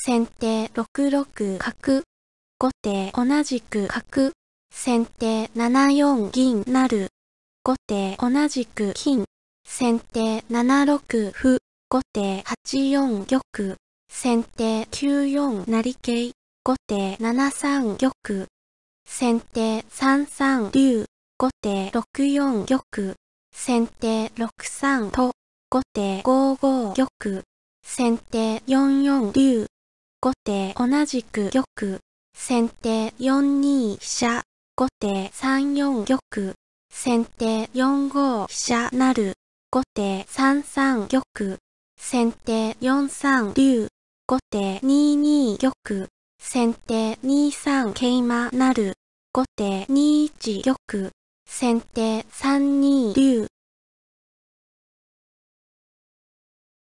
先手6六角。後手同じく角。先手7四銀なる。後手同じく金。先手7六歩。後手8四玉。先手9四成桂。後手7三玉。先手3三竜。後手6四玉。先手6三と。後手5五玉。先手4四竜。後手同じく玉、先手4二飛車、後手3四玉、先手4五飛車なる、後手3三玉、先手4三竜、後手2二玉、先手2三桂馬なる、後手2一玉、先手3二竜、